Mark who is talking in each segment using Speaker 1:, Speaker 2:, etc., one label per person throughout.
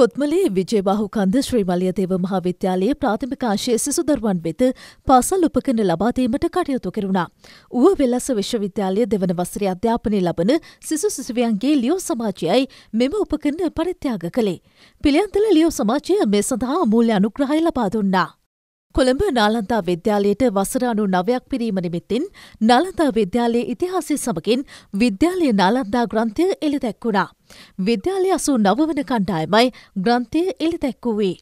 Speaker 1: කොත්මලේ විජයබාහු කන්ද ශ්‍රීමලිය දේව මහාවිද්‍යාලයේ ප්‍රාථමිකාශය සිසුදරුවන් වෙත පාසල් උපකන ලබාදීමට කටයුතු කරුණා. ඌව වෙලස විශ්වවිද්‍යාලය දෙවන වසර අධ්‍යාපනය ලබන සිසු සිසුවියන්ගේ ලියෝ සමාජයයි මෙම උපකරණ පරිත්‍යාග කළේ. පිළියන්තල ලියෝ සමාජය මේ සඳහා මූල්‍ය අනුග්‍රහය ලබා දුන්නා. කොළඹ නාලන්තා විද්‍යාලයට වසර අනු නවයක් පිරීම නිමිත්තින් නාලන්තා විද්‍යාලයේ ඉතිහාසය සමගින් විද්‍යාලය නාලන්දා ග්‍රන්ථය එළි දැක්වුණා. විද්‍යාලය අසු නවවන කණ්ඩායමයි ග්‍රන්ථය එළි දැක්වුවේ.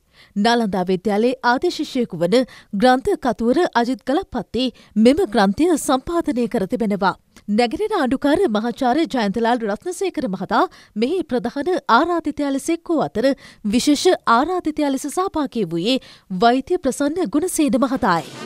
Speaker 1: නලන්දා විද්‍යාලයේ ආදිශිෂ්‍යයෙකු වන ග්‍රන්ථ කතුවර අජිත් කලපත්ති මෙම ග්‍රන්ථය සම්පාධනය කර තිබෙනවා. නැගෙනෙන අඩුකාර මහාචාරය ජයන්තලාල් රත්නසේකර මහතා මෙහි ප්‍රධාන ආරාධිතයා ලෙස එක්කෝ අතර විශේෂ ආරාධිතයා ලෙස සහභාගී වූයේ වෛද්‍ය ප්‍රසන්න ගුණසේන මහතායි.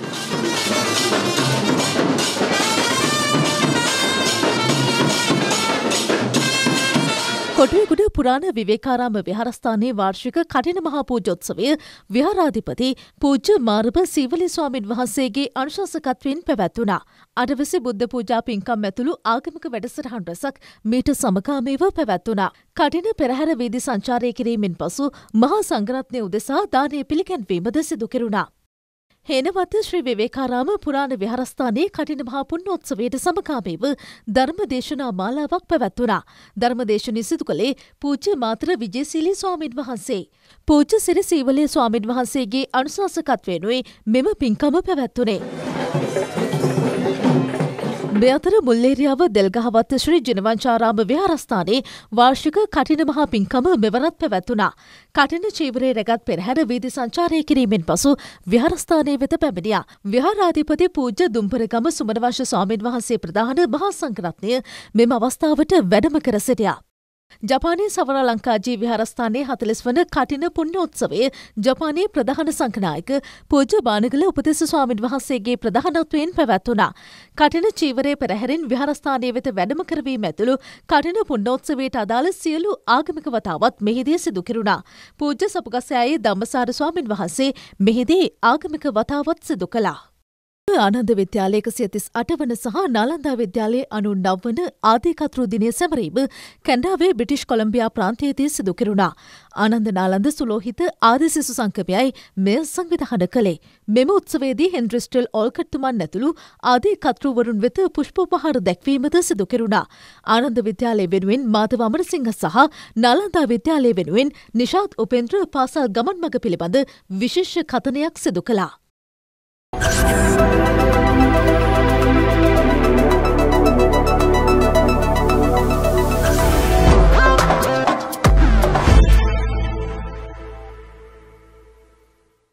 Speaker 1: කොටයකුඩ පුරාණ විවේකාරාම විහාරස්ථානයේ වාර්ෂික කටින මහා පූජොත්සවය විහාරාධිපති පූජ්‍ය මාරභ සීවලි ස්වාමින් වහන්සේගේ අනුශාසකත්වයෙන් පැවැත්වුණා. අඩවසි බුද්ධ පූජා පින්කම් ඇතුළු ආගමික වැඩසටහන් රැසක් මීට සමකාමීව පැවැත්වුණා. කටින පෙරහැර වීදි සංචාරය කිරීමෙන් පසු මහා සංගරත්නය උදෙසා දානය පිළිකැන්වීමද සිදු කෙරුණා. හේනවත ශ්‍රී විවේකාරාම පුරාණ විහාරස්ථානයේ කටින මහා පුණ්‍යෝත්සවයට සමකාමීව ධර්මදේශනා මාලාවක් පැවැත්වුණා. ධර්මදේශනය සිදු කළේ පූජ්‍ය මාතර විජේසීලී ස්වාමින් වහන්සේ. පූජ්‍ය සිරි සීවලේ ස්වාමින් වහන්සේගේ අනුශාසකත්වයෙනුයි මෙම පින්කම පැවැත්වුණේ. මේ අතර මුල්ලේරියාව දෙල්ගහවත්ත ශ්‍රී ජනවංචාරාම විහාරස්ථානයේ වාර්ෂික කටින මහා පින්කම මෙවරත් පැවැත්වුණා. කටින චීවරේ රැගත් පෙරහැර වීදි සංචාරය කිරීමෙන් පසු විහාරස්ථානය වෙත පැමිණියා. විහාරාධිපති පූජ්‍ය දුම්පරගම සුමනවංශ ස්වාමීන් වහන්සේ ප්‍රධාන මහා සංඝරත්නය මෙම අවස්ථාවට වැඩම කර සිටියා. ජපානය සවර ලංකාජී විහාරස්ථානයේ හතලෙස් වන කටින පුුණ්්‍ය උත්සවේ ජපානයේ ප්‍රධාන සංකනායක පූජ බානගල උපතිස ස්වාමින් වහන්සේගේ ප්‍රධානත්වයෙන් පැවැත්වනා. කටින චීවරය පෙරහැරින් විහාරස්ථානය වෙත වැඩම කරවීම ඇතුළු කටින පුුණ්ඩෝත්සවයට අදාළ සියලු ආගමික වතාවත් මෙහිදී සිදුකිරුණා. පූජ සපුගසයායේ දම්මසාර ස්වාමින් වහන්සේ මෙහිදී ආගමික වතාවත් සිදු කලා. ආනන්ද විද්‍යාලය එකසිය තිස් අටවන සහ නාලන්දා විද්‍යාලයේ අනු නවවන ආදීකතෘ දිනය සැමරීම කැන්ඩාවේ බිටිෂ් කොළම්බියා ප්‍රාන්තයේදී සිදු කෙරුණා. ආනන්ද නාලන්ද සුලෝහිත ආදිසිසු සංකමයයි මෙය සංවිධහන කළේ. මෙම උත්සවේදී හෙන්ඩ්‍රිස්ටල් ඕල්කට්තුමන් නැතුළු ආදී කතෘවරුන් වෙත පුෂ්පෝපහාර දැක්වීමද සිදු කෙරුණා. ආනන්ද විද්‍යාලය වෙනුවෙන් මාධව අමරසිංහ සහ නාලන්දා විද්‍යාලය වෙනුවෙන් නිශාත් උපෙන්ද්‍ර පාසල් ගමන් මඟ පිළිබඳ විශේෂ කතනයක් සිදු කලා.